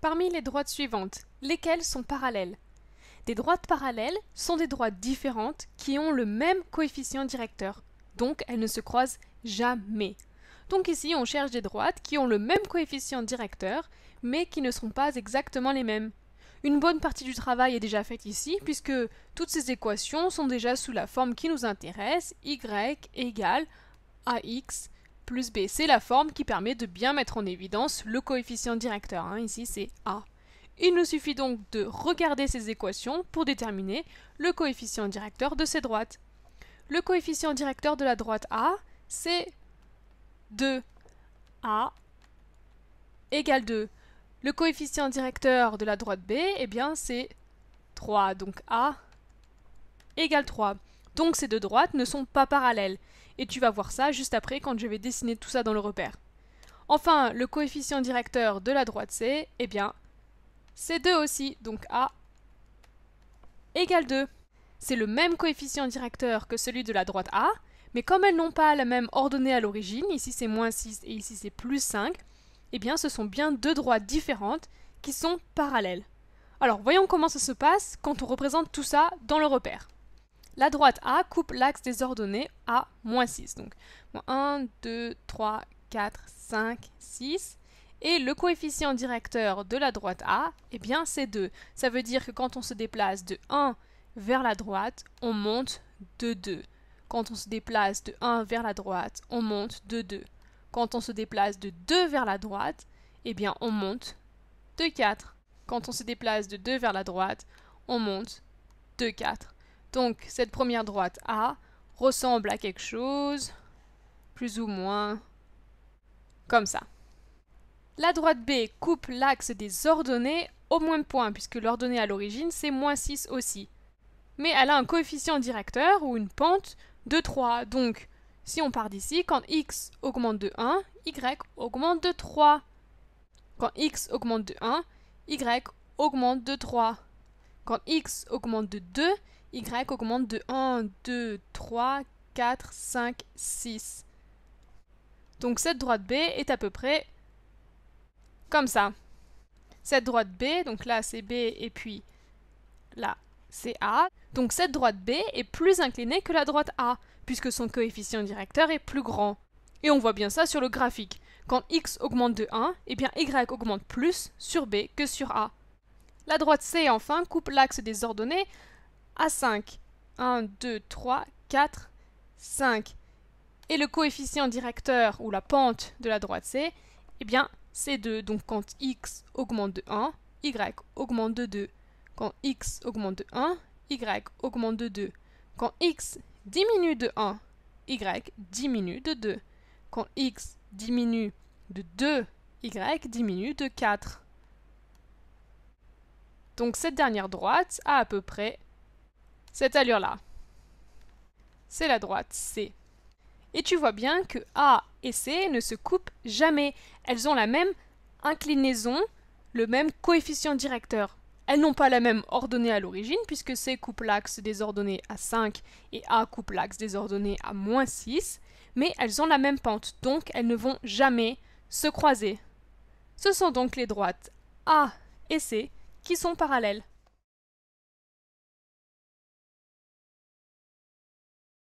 parmi les droites suivantes, lesquelles sont parallèles. Des droites parallèles sont des droites différentes qui ont le même coefficient directeur, donc elles ne se croisent jamais. Donc ici, on cherche des droites qui ont le même coefficient directeur, mais qui ne sont pas exactement les mêmes. Une bonne partie du travail est déjà faite ici, puisque toutes ces équations sont déjà sous la forme qui nous intéresse, y égale ax c'est la forme qui permet de bien mettre en évidence le coefficient directeur. Hein. ici, c'est A. Il nous suffit donc de regarder ces équations pour déterminer le coefficient directeur de ces droites. Le coefficient directeur de la droite A, c'est 2A égale 2. Le coefficient directeur de la droite B, eh bien, c'est 3. Donc A égale 3. Donc ces deux droites ne sont pas parallèles, et tu vas voir ça juste après quand je vais dessiner tout ça dans le repère. Enfin, le coefficient directeur de la droite C, eh bien, c'est 2 aussi, donc A égale 2. C'est le même coefficient directeur que celui de la droite A, mais comme elles n'ont pas la même ordonnée à l'origine, ici c'est moins 6 et ici c'est plus 5, eh bien ce sont bien deux droites différentes qui sont parallèles. Alors voyons comment ça se passe quand on représente tout ça dans le repère. La droite A coupe l'axe des ordonnées à moins 6. Donc, 1, 2, 3, 4, 5, 6. Et le coefficient directeur de la droite A, eh bien, c'est 2. Ça veut dire que quand on se déplace de 1 vers la droite, on monte de 2. Quand on se déplace de 1 vers la droite, on monte de 2. Quand on se déplace de 2 vers la droite, eh bien, on monte de 4. Quand on se déplace de 2 vers la droite, on monte de 4. Donc cette première droite A ressemble à quelque chose, plus ou moins comme ça. La droite B coupe l'axe des ordonnées au moins point, puisque l'ordonnée à l'origine c'est moins 6 aussi. Mais elle a un coefficient directeur ou une pente de 3. Donc si on part d'ici, quand x augmente de 1, y augmente de 3. Quand x augmente de 1, y augmente de 3. Quand x augmente de 2, y augmente de 1, 2, 3, 4, 5, 6. Donc cette droite B est à peu près comme ça. Cette droite B, donc là c'est B et puis là c'est A. Donc cette droite B est plus inclinée que la droite A, puisque son coefficient directeur est plus grand. Et on voit bien ça sur le graphique. Quand x augmente de 1, et eh bien y augmente plus sur B que sur A. La droite C, enfin, coupe l'axe des ordonnées à 5. 1, 2, 3, 4, 5. Et le coefficient directeur, ou la pente de la droite C, eh bien, c'est 2. Donc quand x augmente de 1, y augmente de 2. Quand x augmente de 1, y augmente de 2. Quand x diminue de 1, y diminue de 2. Quand x diminue de 2, y diminue de 4. Donc cette dernière droite a à peu près cette allure-là. C'est la droite C. Et tu vois bien que A et C ne se coupent jamais. Elles ont la même inclinaison, le même coefficient directeur. Elles n'ont pas la même ordonnée à l'origine, puisque C coupe l'axe des ordonnées à 5 et A coupe l'axe des ordonnées à moins 6, mais elles ont la même pente, donc elles ne vont jamais se croiser. Ce sont donc les droites A et C qui sont parallèles.